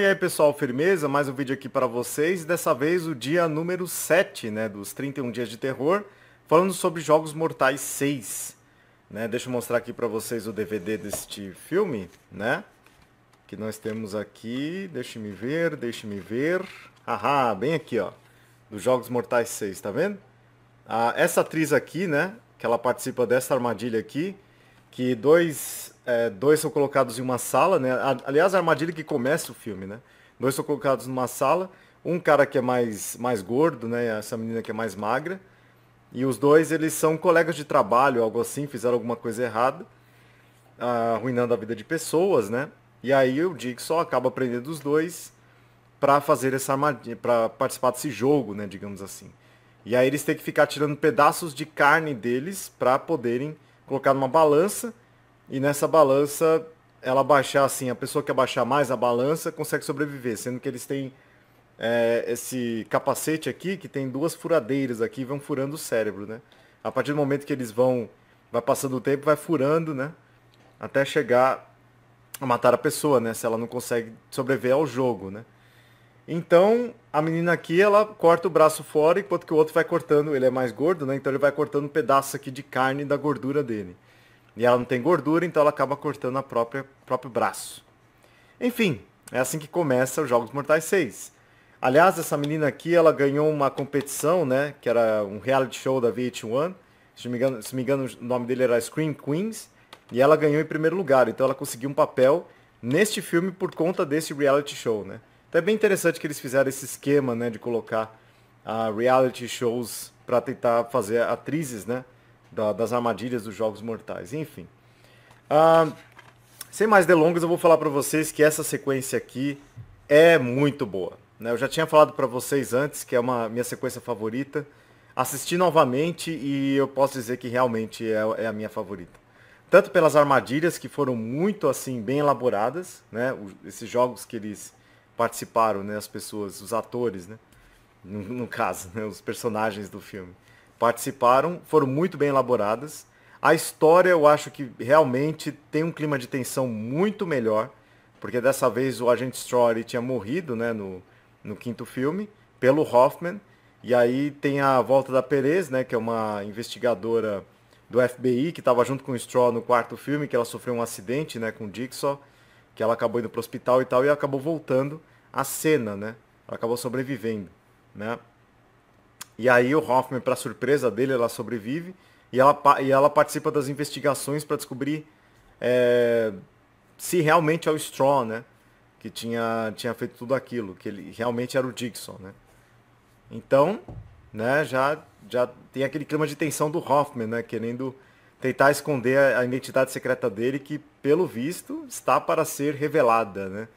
E aí, pessoal, firmeza? Mais um vídeo aqui para vocês. Dessa vez o dia número 7, né, dos 31 dias de terror, falando sobre Jogos Mortais 6, né? Deixa eu mostrar aqui para vocês o DVD deste filme, né? Que nós temos aqui, deixe-me ver, deixe-me ver. Ahá, bem aqui, ó, dos Jogos Mortais 6, tá vendo? Ah, essa atriz aqui, né, que ela participa dessa armadilha aqui, que dois é, dois são colocados em uma sala, né? Aliás, a armadilha que começa o filme, né? Dois são colocados numa sala, um cara que é mais, mais gordo, né? Essa menina que é mais magra. E os dois, eles são colegas de trabalho, algo assim, fizeram alguma coisa errada, arruinando a vida de pessoas, né? E aí o Dixon acaba prendendo os dois para fazer essa armadilha, para participar desse jogo, né, digamos assim. E aí eles têm que ficar tirando pedaços de carne deles para poderem colocar numa balança e nessa balança ela baixar assim, a pessoa que abaixar mais a balança consegue sobreviver, sendo que eles têm é, esse capacete aqui que tem duas furadeiras aqui, vão furando o cérebro, né? A partir do momento que eles vão, vai passando o tempo, vai furando, né? Até chegar a matar a pessoa, né? Se ela não consegue sobreviver ao jogo, né? Então, a menina aqui, ela corta o braço fora, enquanto que o outro vai cortando, ele é mais gordo, né? Então ele vai cortando um pedaço aqui de carne da gordura dele. E ela não tem gordura, então ela acaba cortando a própria próprio braço. Enfim, é assim que começa os Jogos Mortais 6. Aliás, essa menina aqui, ela ganhou uma competição, né? Que era um reality show da VH1. Se me engano, se me engano o nome dele era Scream Queens. E ela ganhou em primeiro lugar. Então ela conseguiu um papel neste filme por conta desse reality show, né? Então é bem interessante que eles fizeram esse esquema, né? De colocar uh, reality shows para tentar fazer atrizes, né? da, das armadilhas dos jogos mortais, enfim. Ah, sem mais delongas, eu vou falar para vocês que essa sequência aqui é muito boa. Né? Eu já tinha falado para vocês antes que é uma minha sequência favorita. Assisti novamente e eu posso dizer que realmente é, é a minha favorita. Tanto pelas armadilhas que foram muito assim bem elaboradas, né? O, esses jogos que eles participaram, né? As pessoas, os atores, né? No, no caso, né? os personagens do filme participaram, foram muito bem elaboradas. A história eu acho que realmente tem um clima de tensão muito melhor, porque dessa vez o agente Story tinha morrido né, no, no quinto filme, pelo Hoffman. E aí tem a volta da Perez, né, que é uma investigadora do FBI que estava junto com o Straw no quarto filme, que ela sofreu um acidente, né, com o Dixon, que ela acabou indo para o hospital e tal e acabou voltando à cena, né? Ela acabou sobrevivendo, né? E aí o Hoffman, para surpresa dele, ela sobrevive e ela, e ela participa das investigações para descobrir é, se realmente é o Straw, né? Que tinha, tinha feito tudo aquilo, que ele realmente era o Dixon, né? Então, né, já, já tem aquele clima de tensão do Hoffman, né? Querendo tentar esconder a, a identidade secreta dele, que, pelo visto, está para ser revelada, né?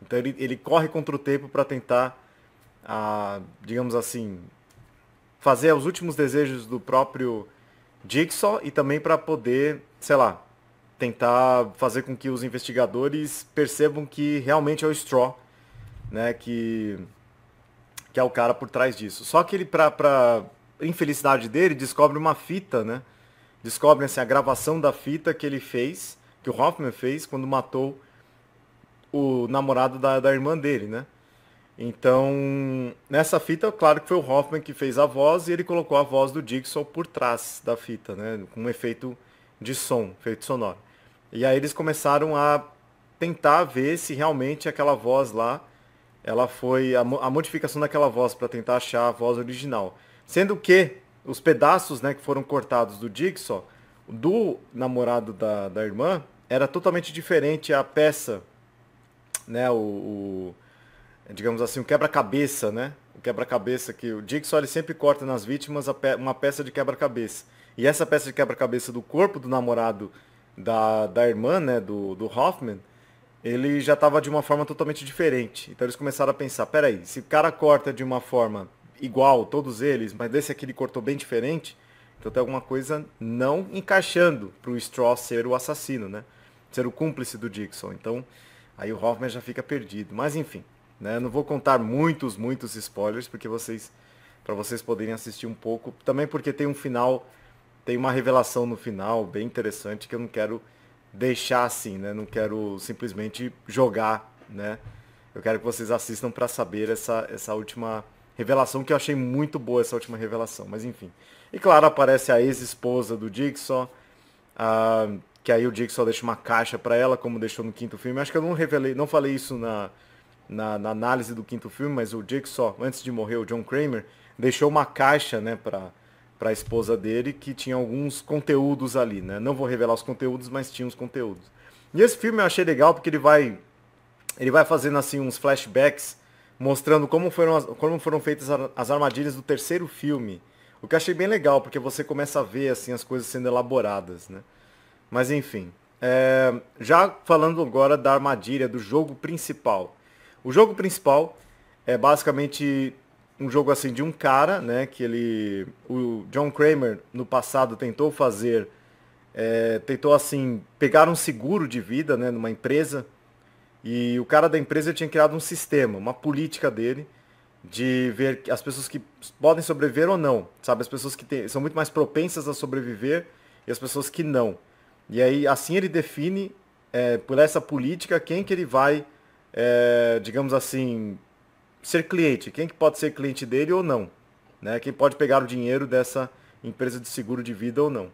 Então ele, ele corre contra o tempo para tentar, a, ah, digamos assim, fazer os últimos desejos do próprio Jigsaw e também para poder, sei lá, tentar fazer com que os investigadores percebam que realmente é o Straw, né, que que é o cara por trás disso. Só que ele para infelicidade dele descobre uma fita, né? Descobre assim, a gravação da fita que ele fez, que o Hoffman fez quando matou o namorado da, da irmã dele, né? Então, nessa fita, claro que foi o Hoffman que fez a voz e ele colocou a voz do Dixon por trás da fita, né? Com um efeito de som, efeito sonoro. E aí eles começaram a tentar ver se realmente aquela voz lá, ela foi a, a modificação daquela voz para tentar achar a voz original. Sendo que os pedaços, né, que foram cortados do Dixon, do namorado da, da irmã, era totalmente diferente a peça, né, o, o é, digamos assim, um quebra-cabeça, né? O um quebra-cabeça que o Dixon ele sempre corta nas vítimas uma peça de quebra-cabeça. E essa peça de quebra-cabeça do corpo do namorado da, da irmã, né, do, do Hoffman, ele já estava de uma forma totalmente diferente. Então eles começaram a pensar, peraí, se o cara corta de uma forma igual, todos eles, mas desse aqui ele cortou bem diferente, então tem alguma coisa não encaixando para o Straw ser o assassino, né? Ser o cúmplice do Dixon. Então aí o Hoffman já fica perdido. Mas enfim, né? Não vou contar muitos, muitos spoilers, porque vocês. para vocês poderem assistir um pouco. Também porque tem um final. Tem uma revelação no final bem interessante que eu não quero deixar assim, né? Não quero simplesmente jogar, né? Eu quero que vocês assistam para saber essa, essa última revelação, que eu achei muito boa essa última revelação, mas enfim. E claro, aparece a ex-esposa do Dixon, uh, que aí o Dixon deixa uma caixa para ela, como deixou no quinto filme. Acho que eu não revelei, não falei isso na, na, na análise do quinto filme, mas o só antes de morrer, o John Kramer, deixou uma caixa né, para para a esposa dele que tinha alguns conteúdos ali, né? Não vou revelar os conteúdos, mas tinha os conteúdos. E esse filme eu achei legal porque ele vai ele vai fazendo assim uns flashbacks mostrando como foram as, como foram feitas as armadilhas do terceiro filme. O que eu achei bem legal porque você começa a ver assim as coisas sendo elaboradas, né? Mas enfim, é, já falando agora da armadilha do jogo principal. O jogo principal é basicamente um jogo assim de um cara, né? Que ele, o John Kramer no passado tentou fazer, é, tentou assim pegar um seguro de vida, né? Numa empresa e o cara da empresa tinha criado um sistema, uma política dele de ver as pessoas que podem sobreviver ou não, sabe? As pessoas que são muito mais propensas a sobreviver e as pessoas que não. E aí assim ele define é, por essa política quem que ele vai é, digamos assim, ser cliente, quem que pode ser cliente dele ou não, né? Quem pode pegar o dinheiro dessa empresa de seguro de vida ou não.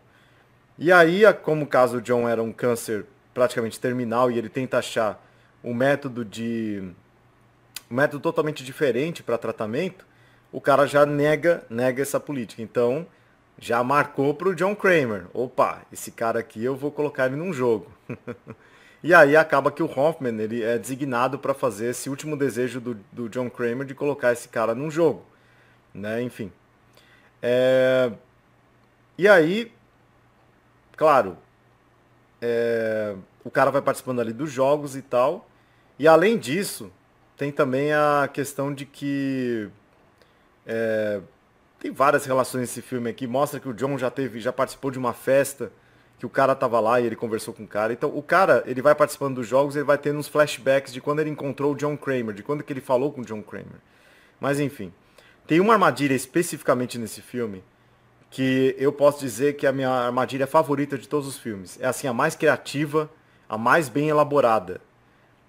E aí, como o caso do John era um câncer praticamente terminal e ele tenta achar um método de um método totalmente diferente para tratamento, o cara já nega, nega essa política. Então, já marcou para o John Kramer. Opa, esse cara aqui eu vou colocar ele num jogo. E aí acaba que o Hoffman ele é designado para fazer esse último desejo do, do, John Kramer de colocar esse cara num jogo. Né? Enfim. É... E aí, claro, é... o cara vai participando ali dos jogos e tal. E além disso, tem também a questão de que. É... Tem várias relações nesse filme aqui. Mostra que o John já teve, já participou de uma festa que o cara tava lá e ele conversou com o cara. Então, o cara, ele vai participando dos jogos, ele vai tendo uns flashbacks de quando ele encontrou o John Kramer, de quando que ele falou com o John Kramer. Mas enfim, tem uma armadilha especificamente nesse filme que eu posso dizer que é a minha armadilha favorita de todos os filmes. É assim a mais criativa, a mais bem elaborada,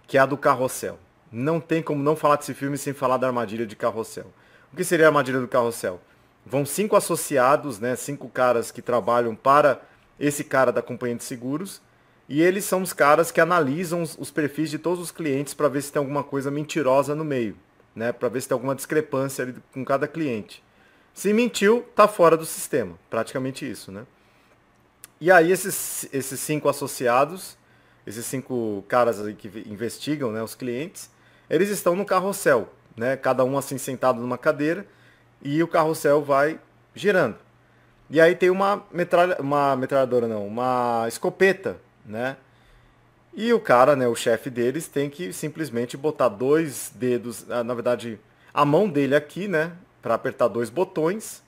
que é a do carrossel. Não tem como não falar desse filme sem falar da armadilha de carrossel. O que seria a armadilha do carrossel? Vão cinco associados, né, cinco caras que trabalham para esse cara da companhia de seguros, e eles são os caras que analisam os, os perfis de todos os clientes para ver se tem alguma coisa mentirosa no meio, né? Para ver se tem alguma discrepância ali com cada cliente. Se mentiu, tá fora do sistema, praticamente isso, né? E aí esses, esses cinco associados, esses cinco caras aí que investigam, né, os clientes, eles estão no carrossel, né? Cada um assim sentado numa cadeira e o carrossel vai girando. E aí tem uma metralha, uma metralhadora não, uma escopeta, né? E o cara, né, o chefe deles tem que simplesmente botar dois dedos, ah, na verdade, a mão dele aqui, né, para apertar dois botões.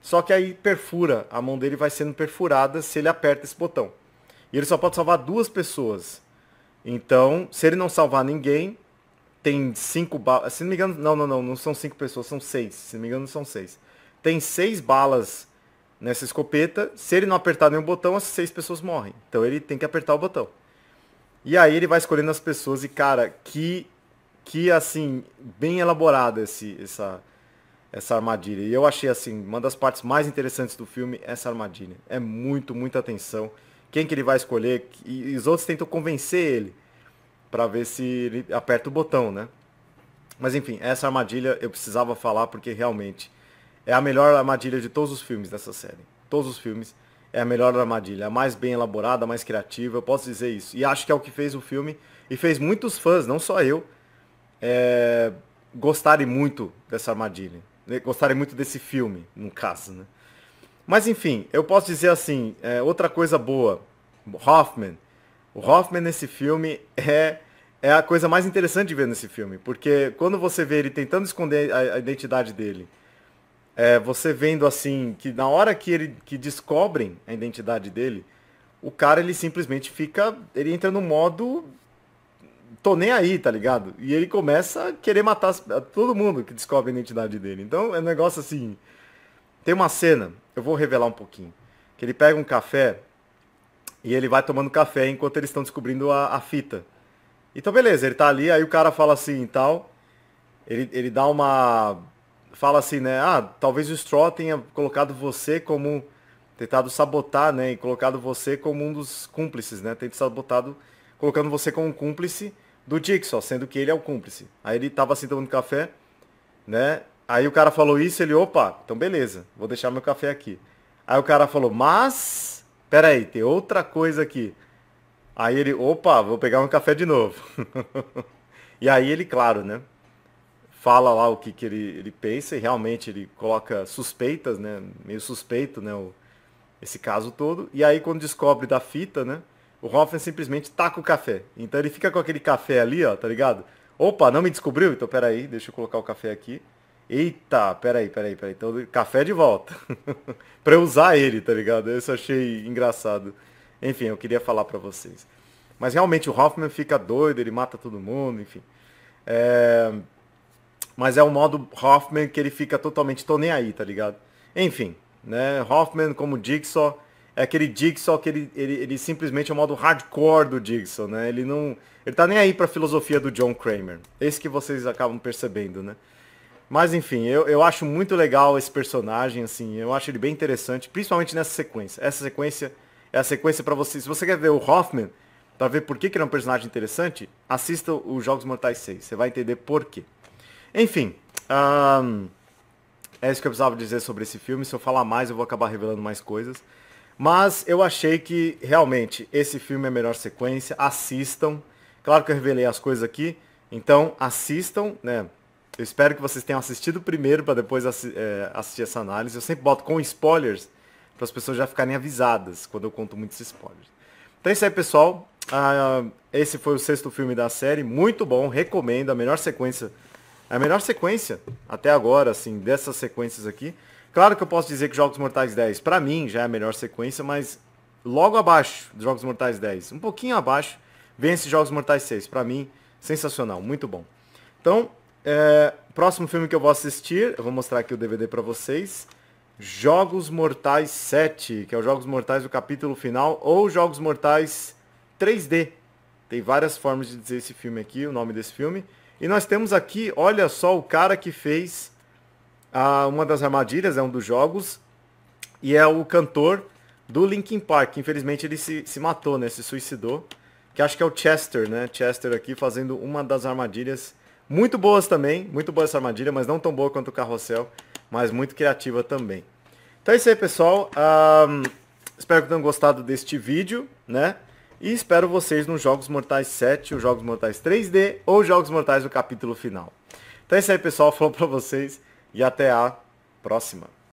Só que aí perfura, a mão dele vai sendo perfurada se ele aperta esse botão. E ele só pode salvar duas pessoas. Então, se ele não salvar ninguém, tem cinco balas. Se não me engano, não, não, não, não são cinco pessoas, são seis. Se não me engano, são seis. Tem seis balas nessa escopeta. Se ele não apertar nenhum botão, as seis pessoas morrem. Então ele tem que apertar o botão. E aí ele vai escolhendo as pessoas e, cara, que, que assim, bem elaborada essa, essa armadilha. E eu achei, assim, uma das partes mais interessantes do filme, essa armadilha. É muito, muita atenção. Quem que ele vai escolher? E os outros tentam convencer ele para ver se ele aperta o botão, né? Mas enfim, essa armadilha eu precisava falar porque realmente é a melhor armadilha de todos os filmes dessa série. Todos os filmes é a melhor armadilha, a mais bem elaborada, a mais criativa, eu posso dizer isso. E acho que é o que fez o filme e fez muitos fãs, não só eu, é, gostarem muito dessa armadilha. Né? Gostarem muito desse filme, no caso, né? Mas enfim, eu posso dizer assim, é, outra coisa boa, Hoffman. O Hoffman nesse filme é, é a coisa mais interessante de ver nesse filme, porque quando você vê ele tentando esconder a, a identidade dele, é, você vendo assim, que na hora que, ele, que descobrem a identidade dele, o cara ele simplesmente fica. Ele entra no modo. Tô nem aí, tá ligado? E ele começa a querer matar todo mundo que descobre a identidade dele. Então é um negócio assim. Tem uma cena, eu vou revelar um pouquinho. Que ele pega um café e ele vai tomando café enquanto eles estão descobrindo a, a fita. Então beleza, ele tá ali, aí o cara fala assim e tal. Ele, ele dá uma fala assim, né? Ah, talvez o Stroll tenha colocado você como. Tentado sabotar, né? E colocado você como um dos cúmplices, né? Tentado sabotado, colocando você como um cúmplice do Dixon sendo que ele é o cúmplice. Aí ele tava assim tomando café, né? Aí o cara falou isso, ele, opa, então beleza, vou deixar meu café aqui. Aí o cara falou, mas, pera aí tem outra coisa aqui. Aí ele, opa, vou pegar um café de novo. e aí ele, claro, né? fala lá o que, que ele, ele pensa e realmente ele coloca suspeitas, né? Meio suspeito, né? O, esse caso todo. E aí quando descobre da fita, né? O Hoffman simplesmente taca o café. Então ele fica com aquele café ali, ó, tá ligado? Opa, não me descobriu? Então peraí, deixa eu colocar o café aqui. Eita, peraí, peraí, peraí. Então, café de volta. pra eu usar ele, tá ligado? Eu achei engraçado. Enfim, eu queria falar para vocês. Mas realmente o Hoffman fica doido, ele mata todo mundo, enfim. É... Mas é o modo Hoffman que ele fica totalmente tô nem aí, tá ligado? Enfim, né? Hoffman como Jigsaw é aquele Jigsaw que ele, ele, ele simplesmente é o modo hardcore do Jigsaw, né? Ele não. Ele tá nem aí pra filosofia do John Kramer. Esse que vocês acabam percebendo, né? Mas enfim, eu, eu acho muito legal esse personagem, assim, eu acho ele bem interessante, principalmente nessa sequência. Essa sequência é a sequência para você. Se você quer ver o Hoffman, para ver por que, que ele é um personagem interessante, assista os Jogos Mortais 6. Você vai entender por quê. Enfim, um, é isso que eu precisava dizer sobre esse filme. Se eu falar mais, eu vou acabar revelando mais coisas. Mas eu achei que realmente esse filme é a melhor sequência. Assistam. Claro que eu revelei as coisas aqui. Então assistam, né? Eu espero que vocês tenham assistido primeiro para depois assi é, assistir essa análise. Eu sempre boto com spoilers para as pessoas já ficarem avisadas quando eu conto muitos spoilers. Então é isso aí, pessoal. Ah, esse foi o sexto filme da série, muito bom, recomendo, a melhor sequência é a melhor sequência até agora, assim, dessas sequências aqui. Claro que eu posso dizer que Jogos Mortais 10, para mim, já é a melhor sequência, mas logo abaixo de Jogos Mortais 10, um pouquinho abaixo, vem esse Jogos Mortais 6. Para mim, sensacional, muito bom. Então, é, próximo filme que eu vou assistir, eu vou mostrar aqui o DVD para vocês. Jogos Mortais 7, que é o Jogos Mortais do capítulo final, ou Jogos Mortais 3D. Tem várias formas de dizer esse filme aqui, o nome desse filme. E nós temos aqui, olha só, o cara que fez a, uma das armadilhas, é um dos jogos, e é o cantor do Linkin Park. Infelizmente ele se, se matou, né? Se suicidou. Que acho que é o Chester, né? Chester aqui fazendo uma das armadilhas. Muito boas também, muito boa essa armadilha, mas não tão boa quanto o carrossel, mas muito criativa também. Então é isso aí, pessoal. Um, espero que tenham gostado deste vídeo, né? E espero vocês nos Jogos Mortais 7, os Jogos Mortais 3D ou os Jogos Mortais do capítulo final. Então é isso aí, pessoal. Falou pra vocês e até a próxima.